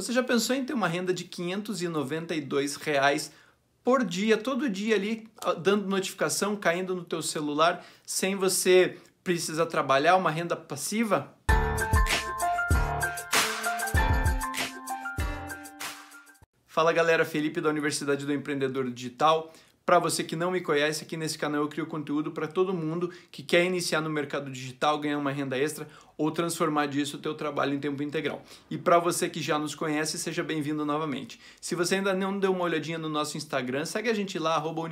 Você já pensou em ter uma renda de 592 reais por dia, todo dia ali, ah, dando notificação, caindo no teu celular, sem você precisar trabalhar, uma renda passiva? Fala galera, Felipe da Universidade do Empreendedor Digital. Para você que não me conhece, aqui nesse canal eu crio conteúdo para todo mundo que quer iniciar no mercado digital, ganhar uma renda extra ou transformar disso o teu trabalho em tempo integral. E para você que já nos conhece, seja bem-vindo novamente. Se você ainda não deu uma olhadinha no nosso Instagram, segue a gente lá, arroba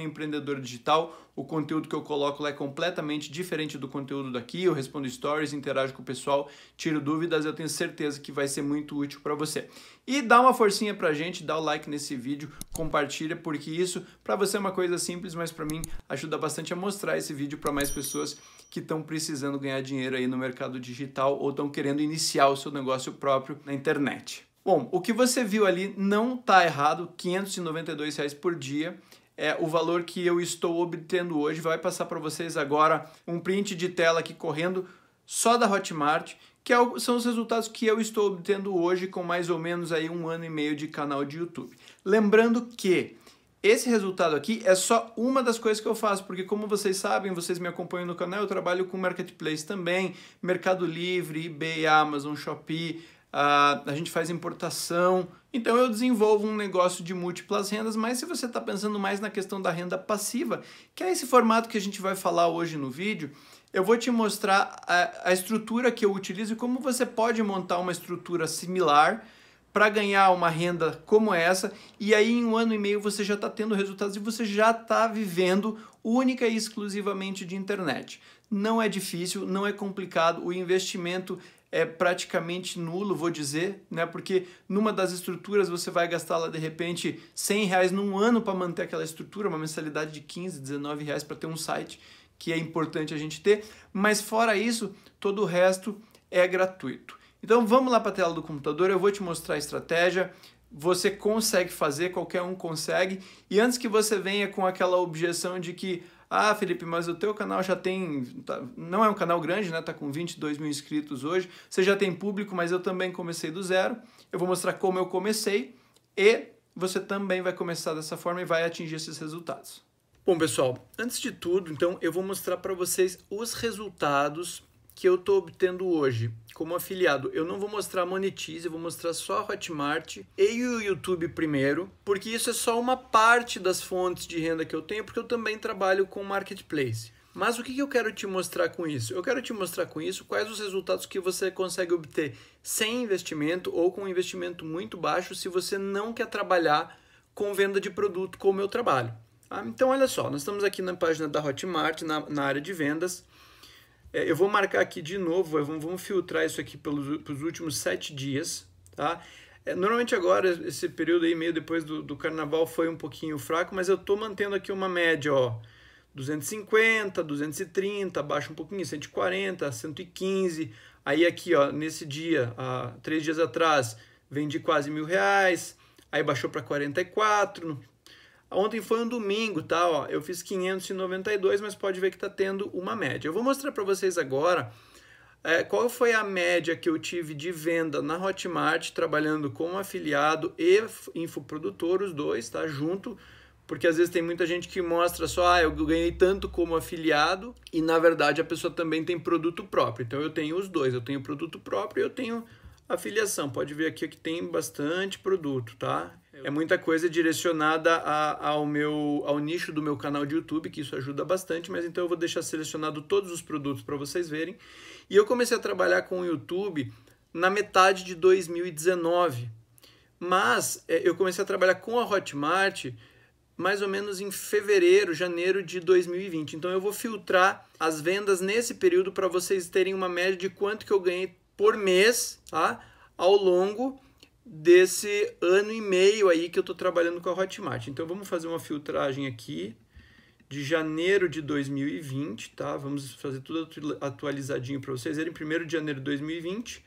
Digital. O conteúdo que eu coloco lá é completamente diferente do conteúdo daqui. Eu respondo stories, interajo com o pessoal, tiro dúvidas. Eu tenho certeza que vai ser muito útil para você. E dá uma forcinha pra gente, dá o like nesse vídeo, compartilha, porque isso para você é uma coisa simples, mas para mim ajuda bastante a mostrar esse vídeo para mais pessoas que estão precisando ganhar dinheiro aí no mercado digital ou estão querendo iniciar o seu negócio próprio na internet. Bom, o que você viu ali não está errado, R$592 592 reais por dia é o valor que eu estou obtendo hoje. Vai passar para vocês agora um print de tela aqui correndo só da Hotmart, que é são os resultados que eu estou obtendo hoje com mais ou menos aí um ano e meio de canal de YouTube. Lembrando que esse resultado aqui é só uma das coisas que eu faço, porque como vocês sabem, vocês me acompanham no canal, eu trabalho com marketplace também, Mercado Livre, eBay, Amazon, Shopee, uh, a gente faz importação. Então eu desenvolvo um negócio de múltiplas rendas, mas se você está pensando mais na questão da renda passiva, que é esse formato que a gente vai falar hoje no vídeo, eu vou te mostrar a, a estrutura que eu utilizo e como você pode montar uma estrutura similar para ganhar uma renda como essa, e aí em um ano e meio você já está tendo resultados e você já está vivendo única e exclusivamente de internet. Não é difícil, não é complicado, o investimento é praticamente nulo, vou dizer, né? Porque numa das estruturas você vai gastar lá de repente 100 reais num ano para manter aquela estrutura, uma mensalidade de 15, 19 reais para ter um site que é importante a gente ter, mas fora isso, todo o resto é gratuito. Então vamos lá para a tela do computador, eu vou te mostrar a estratégia. Você consegue fazer, qualquer um consegue. E antes que você venha com aquela objeção de que, ah, Felipe, mas o teu canal já tem. Tá, não é um canal grande, né? Tá com 22 mil inscritos hoje. Você já tem público, mas eu também comecei do zero. Eu vou mostrar como eu comecei e você também vai começar dessa forma e vai atingir esses resultados. Bom, pessoal, antes de tudo, então eu vou mostrar para vocês os resultados que eu estou obtendo hoje como afiliado. Eu não vou mostrar a Monetize, eu vou mostrar só a Hotmart e o YouTube primeiro, porque isso é só uma parte das fontes de renda que eu tenho, porque eu também trabalho com marketplace. Mas o que eu quero te mostrar com isso? Eu quero te mostrar com isso quais os resultados que você consegue obter sem investimento ou com um investimento muito baixo se você não quer trabalhar com venda de produto como eu trabalho. Ah, então, olha só, nós estamos aqui na página da Hotmart, na, na área de vendas. É, eu vou marcar aqui de novo, é, vamos filtrar isso aqui pelos, pelos últimos sete dias, tá? É, normalmente agora, esse período aí, meio depois do, do carnaval, foi um pouquinho fraco, mas eu estou mantendo aqui uma média, ó, 250, 230, baixa um pouquinho, 140, 115. Aí aqui, ó, nesse dia, há três dias atrás, vendi quase mil reais, aí baixou para 44, Ontem foi um domingo, tá? Ó, eu fiz 592, mas pode ver que está tendo uma média. Eu vou mostrar para vocês agora é, qual foi a média que eu tive de venda na Hotmart, trabalhando com afiliado e infoprodutor, os dois, tá? Junto, porque às vezes tem muita gente que mostra só, ah, eu ganhei tanto como afiliado, e na verdade a pessoa também tem produto próprio. Então eu tenho os dois, eu tenho produto próprio e eu tenho Afiliação, pode ver aqui que tem bastante produto, tá? É muita coisa direcionada a, ao, meu, ao nicho do meu canal de YouTube, que isso ajuda bastante, mas então eu vou deixar selecionado todos os produtos para vocês verem. E eu comecei a trabalhar com o YouTube na metade de 2019, mas é, eu comecei a trabalhar com a Hotmart mais ou menos em fevereiro, janeiro de 2020. Então eu vou filtrar as vendas nesse período para vocês terem uma média de quanto que eu ganhei por mês, tá? Ao longo desse ano e meio aí que eu estou trabalhando com a Hotmart. Então vamos fazer uma filtragem aqui de janeiro de 2020, tá? Vamos fazer tudo atualizadinho para vocês verem. primeiro de janeiro de 2020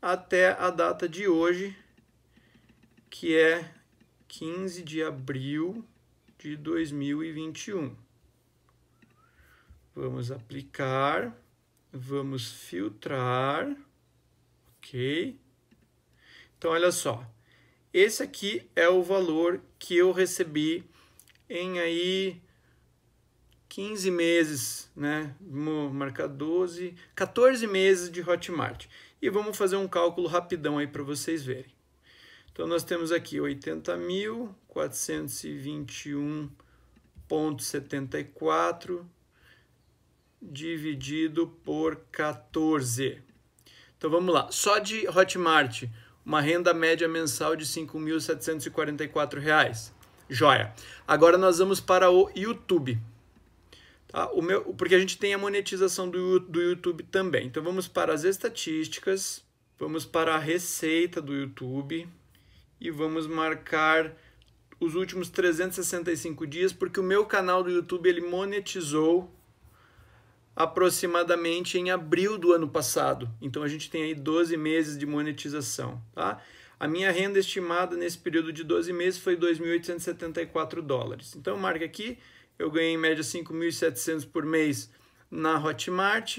até a data de hoje, que é 15 de abril de 2021. Vamos aplicar. Vamos filtrar. Ok. Então, olha só. Esse aqui é o valor que eu recebi em aí 15 meses, né? Vamos marcar 12, 14 meses de Hotmart. E vamos fazer um cálculo rapidão aí para vocês verem. Então, nós temos aqui 80.421,74 dividido por 14. Então vamos lá. Só de Hotmart, uma renda média mensal de R$ 5.744. Joia. Agora nós vamos para o YouTube. Tá? O meu, porque a gente tem a monetização do, do YouTube também. Então vamos para as estatísticas, vamos para a receita do YouTube e vamos marcar os últimos 365 dias, porque o meu canal do YouTube ele monetizou aproximadamente em abril do ano passado. Então a gente tem aí 12 meses de monetização, tá? A minha renda estimada nesse período de 12 meses foi 2.874 dólares. Então marca aqui, eu ganhei em média 5.700 por mês na Hotmart,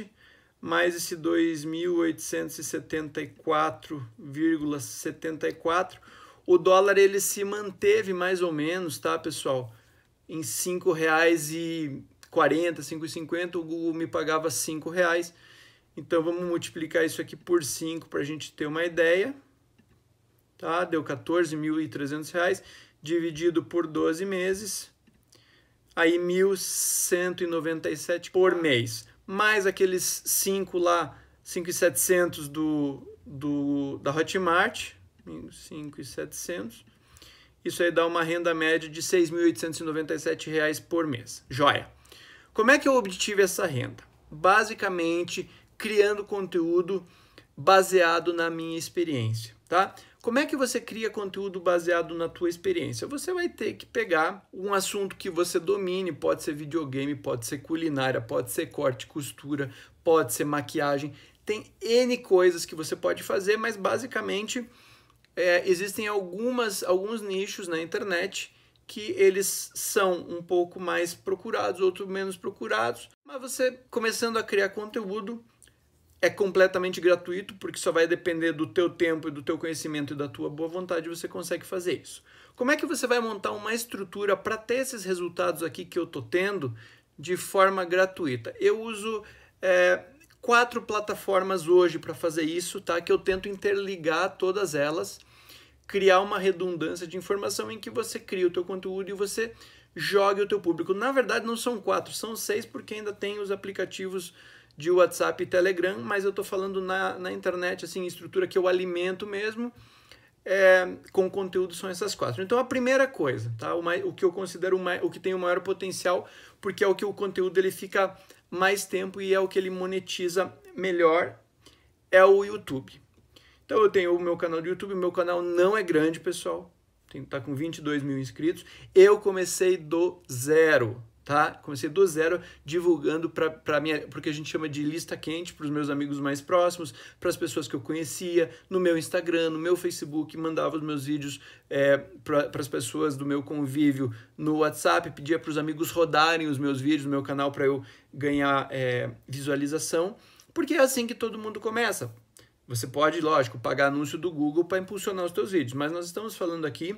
mais esse 2.874,74. O dólar ele se manteve mais ou menos, tá, pessoal? Em R$ 5,00 e 40, 5,50, o Google me pagava 5 reais. Então vamos multiplicar isso aqui por 5 para a gente ter uma ideia. Tá? Deu 14.300 reais, dividido por 12 meses, aí 1.197 por tá. mês. Mais aqueles 5 lá, 5.700 do, do, da Hotmart, 5.700. Isso aí dá uma renda média de R$ 6.897 por mês. Joia! Como é que eu obtive essa renda? Basicamente, criando conteúdo baseado na minha experiência, tá? Como é que você cria conteúdo baseado na tua experiência? Você vai ter que pegar um assunto que você domine, pode ser videogame, pode ser culinária, pode ser corte, costura, pode ser maquiagem. Tem N coisas que você pode fazer, mas basicamente é, existem algumas, alguns nichos na internet que eles são um pouco mais procurados, outro menos procurados, mas você começando a criar conteúdo é completamente gratuito, porque só vai depender do teu tempo e do teu conhecimento e da tua boa vontade você consegue fazer isso. Como é que você vai montar uma estrutura para ter esses resultados aqui que eu tô tendo de forma gratuita? Eu uso é, quatro plataformas hoje para fazer isso, tá? Que eu tento interligar todas elas criar uma redundância de informação em que você cria o teu conteúdo e você jogue o teu público. Na verdade, não são quatro, são seis, porque ainda tem os aplicativos de WhatsApp e Telegram, mas eu estou falando na, na internet, assim, estrutura que eu alimento mesmo, é, com conteúdo são essas quatro. Então, a primeira coisa, tá? o, mais, o que eu considero mais, o que tem o maior potencial, porque é o que o conteúdo ele fica mais tempo e é o que ele monetiza melhor, é o YouTube. Então eu tenho o meu canal do YouTube, meu canal não é grande, pessoal. Tem, tá com 22 mil inscritos. Eu comecei do zero, tá? Comecei do zero divulgando para minha, porque a gente chama de lista quente para os meus amigos mais próximos, para as pessoas que eu conhecia, no meu Instagram, no meu Facebook, mandava os meus vídeos é, para as pessoas do meu convívio no WhatsApp, pedia para os amigos rodarem os meus vídeos no meu canal para eu ganhar é, visualização, porque é assim que todo mundo começa. Você pode, lógico, pagar anúncio do Google para impulsionar os seus vídeos, mas nós estamos falando aqui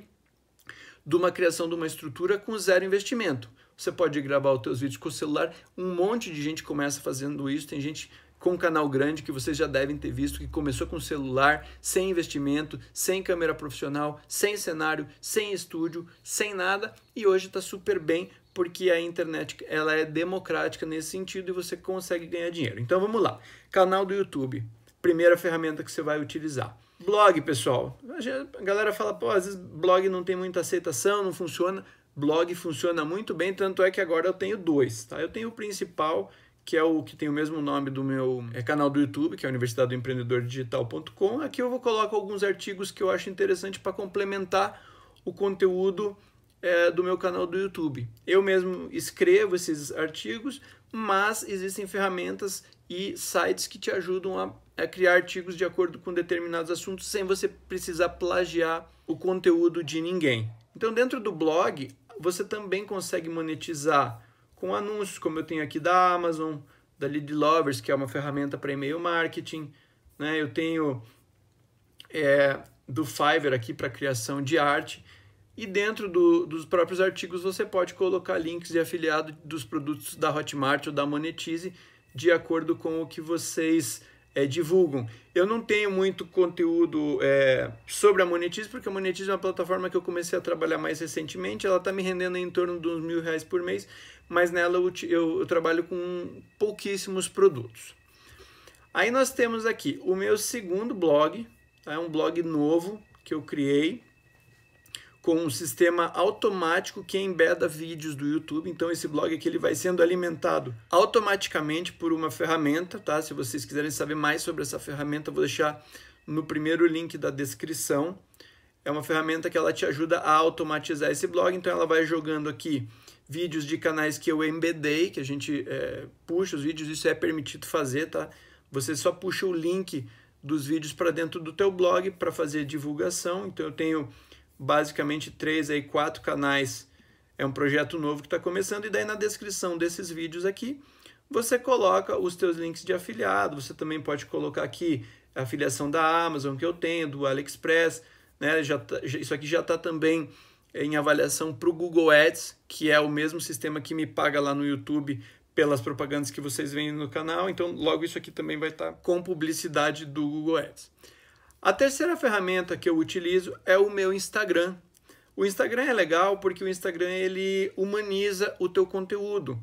de uma criação de uma estrutura com zero investimento. Você pode gravar os seus vídeos com o celular, um monte de gente começa fazendo isso, tem gente com um canal grande que vocês já devem ter visto que começou com celular, sem investimento, sem câmera profissional, sem cenário, sem estúdio, sem nada e hoje está super bem porque a internet ela é democrática nesse sentido e você consegue ganhar dinheiro. Então vamos lá, canal do YouTube, primeira ferramenta que você vai utilizar. Blog, pessoal. A galera fala, pô, às vezes blog não tem muita aceitação, não funciona. Blog funciona muito bem, tanto é que agora eu tenho dois, tá? Eu tenho o principal, que é o que tem o mesmo nome do meu é, canal do YouTube, que é a Universidade do Empreendedor Digital.com. Aqui eu vou colocar alguns artigos que eu acho interessante para complementar o conteúdo é, do meu canal do YouTube. Eu mesmo escrevo esses artigos mas existem ferramentas e sites que te ajudam a, a, criar artigos de acordo com determinados assuntos sem você precisar plagiar o conteúdo de ninguém. Então, dentro do blog, você também consegue monetizar com anúncios, como eu tenho aqui da Amazon, da Lead Lovers, que é uma ferramenta para e-mail marketing. Né? Eu tenho é, do Fiverr aqui para criação de arte. E dentro do, dos próprios artigos você pode colocar links de afiliado dos produtos da Hotmart ou da Monetize de acordo com o que vocês é, divulgam. Eu não tenho muito conteúdo é, sobre a Monetize, porque a Monetize é uma plataforma que eu comecei a trabalhar mais recentemente. Ela está me rendendo em torno de uns mil reais por mês, mas nela eu, eu, eu trabalho com pouquíssimos produtos. Aí nós temos aqui o meu segundo blog, tá? é um blog novo que eu criei com um sistema automático que embeda vídeos do YouTube. Então esse blog aqui ele vai sendo alimentado automaticamente por uma ferramenta, tá? Se vocês quiserem saber mais sobre essa ferramenta, vou deixar no primeiro link da descrição. É uma ferramenta que ela te ajuda a automatizar esse blog, então ela vai jogando aqui vídeos de canais que eu embedei, que a gente é, puxa os vídeos, isso é permitido fazer, tá? Você só puxa o link dos vídeos para dentro do teu blog para fazer divulgação. Então eu tenho basicamente três aí quatro canais é um projeto novo que está começando e daí na descrição desses vídeos aqui você coloca os teus links de afiliado você também pode colocar aqui a afiliação da Amazon que eu tenho do AliExpress né já tá, isso aqui já está também em avaliação para o Google Ads que é o mesmo sistema que me paga lá no YouTube pelas propagandas que vocês veem no canal então logo isso aqui também vai estar tá com publicidade do Google Ads a terceira ferramenta que eu utilizo é o meu Instagram. O Instagram é legal porque o Instagram ele humaniza o teu conteúdo.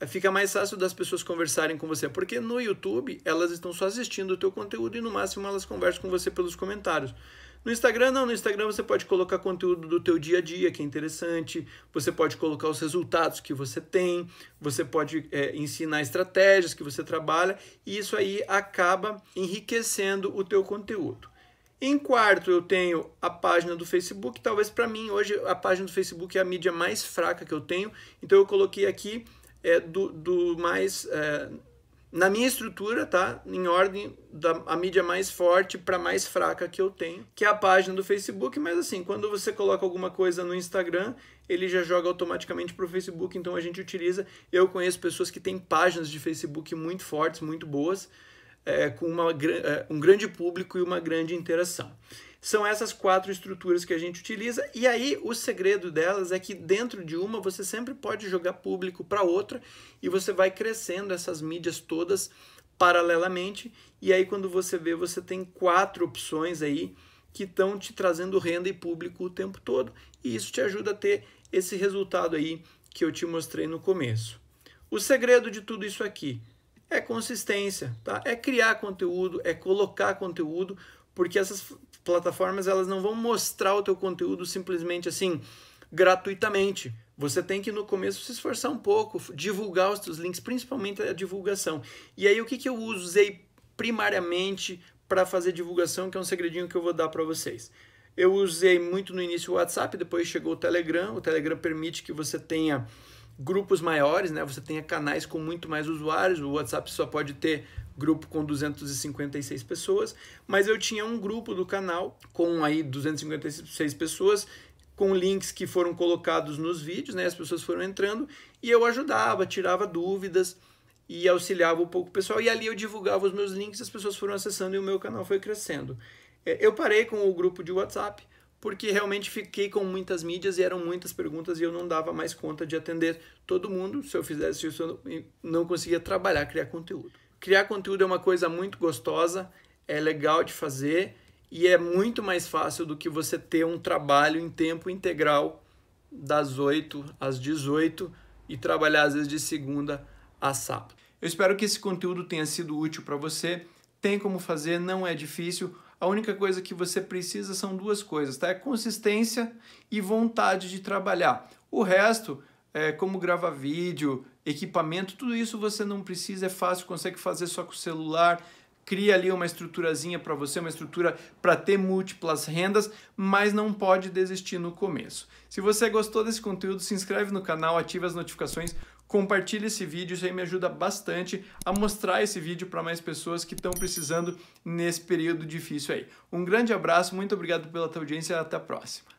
É, fica mais fácil das pessoas conversarem com você, porque no YouTube elas estão só assistindo o teu conteúdo e no máximo elas conversam com você pelos comentários. No Instagram não, no Instagram você pode colocar conteúdo do teu dia a dia, que é interessante, você pode colocar os resultados que você tem, você pode é, ensinar estratégias que você trabalha, e isso aí acaba enriquecendo o teu conteúdo. Em quarto, eu tenho a página do Facebook. Talvez para mim hoje a página do Facebook é a mídia mais fraca que eu tenho. Então eu coloquei aqui é, do, do mais. É, na minha estrutura, tá? Em ordem da a mídia mais forte para mais fraca que eu tenho, que é a página do Facebook, mas assim, quando você coloca alguma coisa no Instagram, ele já joga automaticamente para o Facebook, então a gente utiliza. Eu conheço pessoas que têm páginas de Facebook muito fortes, muito boas, é, com uma, é, um grande público e uma grande interação. São essas quatro estruturas que a gente utiliza, e aí o segredo delas é que dentro de uma você sempre pode jogar público para outra e você vai crescendo essas mídias todas paralelamente. E aí, quando você vê, você tem quatro opções aí que estão te trazendo renda e público o tempo todo, e isso te ajuda a ter esse resultado aí que eu te mostrei no começo. O segredo de tudo isso aqui é consistência, tá? É criar conteúdo, é colocar conteúdo, porque essas plataformas elas não vão mostrar o teu conteúdo simplesmente assim gratuitamente. Você tem que no começo se esforçar um pouco, divulgar os teus links, principalmente a divulgação. E aí o que, que eu usei primariamente para fazer divulgação, que é um segredinho que eu vou dar para vocês. Eu usei muito no início o WhatsApp, depois chegou o Telegram. O Telegram permite que você tenha grupos maiores, né? Você tenha canais com muito mais usuários. O WhatsApp só pode ter grupo com 256 pessoas, mas eu tinha um grupo do canal com aí 256 pessoas com links que foram colocados nos vídeos, né? As pessoas foram entrando e eu ajudava, tirava dúvidas e auxiliava um pouco o pessoal e ali eu divulgava os meus links, as pessoas foram acessando e o meu canal foi crescendo. É, eu parei com o grupo de WhatsApp, porque realmente fiquei com muitas mídias e eram muitas perguntas e eu não dava mais conta de atender todo mundo. Se eu fizesse isso, eu não conseguia trabalhar, criar conteúdo. Criar conteúdo é uma coisa muito gostosa, é legal de fazer e é muito mais fácil do que você ter um trabalho em tempo integral das 8 às 18 e trabalhar às vezes de segunda a sábado. Eu espero que esse conteúdo tenha sido útil para você. Tem como fazer, não é difícil a única coisa que você precisa são duas coisas, tá? É consistência e vontade de trabalhar. O resto, é, como gravar vídeo, equipamento, tudo isso você não precisa, é fácil, consegue fazer só com o celular. Cria ali uma estruturazinha para você, uma estrutura para ter múltiplas rendas, mas não pode desistir no começo. Se você gostou desse conteúdo, se inscreve no canal, ative as notificações Compartilhe esse vídeo, isso aí me ajuda bastante a mostrar esse vídeo para mais pessoas que estão precisando nesse período difícil aí. Um grande abraço, muito obrigado pela tua audiência e até a próxima.